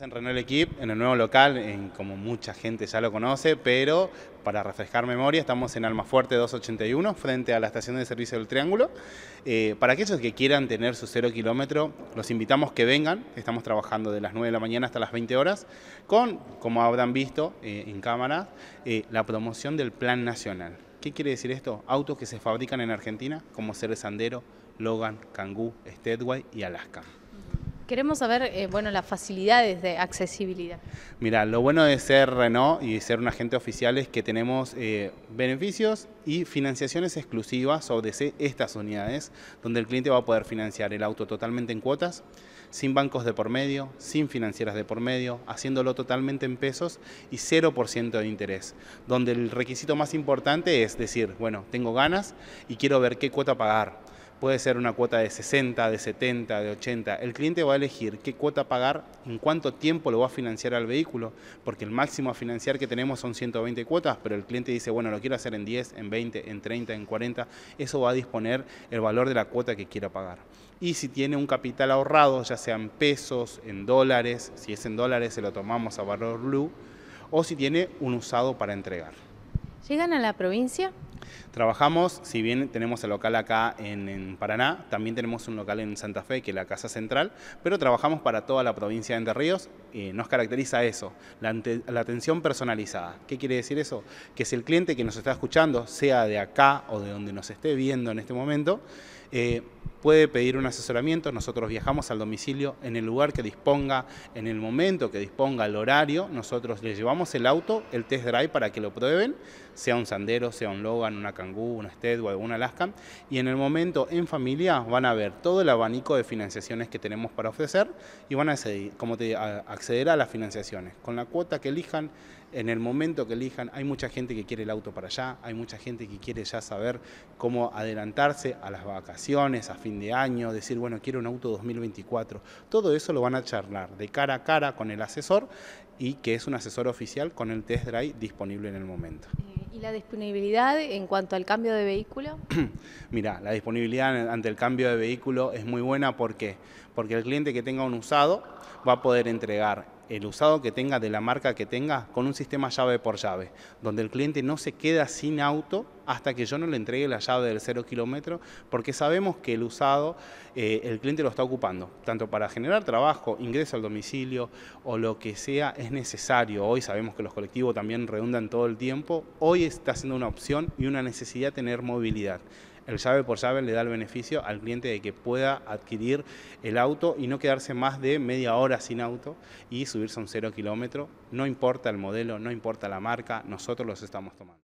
en Renault Equip, en el nuevo local, como mucha gente ya lo conoce, pero para refrescar memoria, estamos en Almafuerte 281, frente a la estación de servicio del Triángulo. Eh, para aquellos que quieran tener su cero kilómetro, los invitamos que vengan. Estamos trabajando de las 9 de la mañana hasta las 20 horas, con, como habrán visto eh, en cámara, eh, la promoción del Plan Nacional. ¿Qué quiere decir esto? Autos que se fabrican en Argentina, como Ceres Sandero, Logan, Kangoo, Steadway y Alaska. Queremos saber, eh, bueno, las facilidades de accesibilidad. Mira, lo bueno de ser Renault y ser un agente oficial es que tenemos eh, beneficios y financiaciones exclusivas sobre estas unidades, donde el cliente va a poder financiar el auto totalmente en cuotas, sin bancos de por medio, sin financieras de por medio, haciéndolo totalmente en pesos y 0% de interés, donde el requisito más importante es decir, bueno, tengo ganas y quiero ver qué cuota pagar Puede ser una cuota de 60, de 70, de 80. El cliente va a elegir qué cuota pagar, en cuánto tiempo lo va a financiar al vehículo, porque el máximo a financiar que tenemos son 120 cuotas, pero el cliente dice, bueno, lo quiero hacer en 10, en 20, en 30, en 40. Eso va a disponer el valor de la cuota que quiera pagar. Y si tiene un capital ahorrado, ya sea en pesos, en dólares, si es en dólares se lo tomamos a valor blue, o si tiene un usado para entregar. ¿Llegan a la provincia? Trabajamos, si bien tenemos el local acá en, Paraná, también tenemos un local en Santa Fe, que es la Casa Central, pero trabajamos para toda la provincia de Entre Ríos. nos caracteriza eso, la, atención personalizada. ¿Qué quiere decir eso? Que si el cliente que nos está escuchando, sea de acá o de donde nos esté viendo en este momento, eh, puede pedir un asesoramiento, nosotros viajamos al domicilio en el lugar que disponga, en el momento que disponga el horario, nosotros le llevamos el auto, el test drive para que lo prueben, sea un Sandero, sea un Logan, una Kangoo, una Stead o alguna Alaska y en el momento en familia van a ver todo el abanico de financiaciones que tenemos para ofrecer y van a acceder, a acceder a las financiaciones, con la cuota que elijan, en el momento que elijan, hay mucha gente que quiere el auto para allá, hay mucha gente que quiere ya saber cómo adelantarse a las vacaciones, a fin de año, decir, bueno, quiero un auto 2024. Todo eso lo van a charlar de cara a cara con el asesor y que es un asesor oficial con el test drive disponible en el momento. Eh, ¿Y la disponibilidad en cuanto al cambio de vehículo? Mira, la disponibilidad ante el cambio de vehículo es muy buena porque porque el cliente que tenga un usado va a poder entregar el usado que tenga, de la marca que tenga, con un sistema llave por llave, donde el cliente no se queda sin auto hasta que yo no le entregue la llave del cero kilómetro, porque sabemos que el usado, eh, el cliente lo está ocupando, tanto para generar trabajo, ingreso al domicilio o lo que sea, es necesario. Hoy sabemos que los colectivos también redundan todo el tiempo, hoy está siendo una opción y una necesidad tener movilidad. El llave por llave le da el beneficio al cliente de que pueda adquirir el auto y no quedarse más de media hora sin auto y subirse a un cero kilómetro. No importa el modelo, no importa la marca, nosotros los estamos tomando.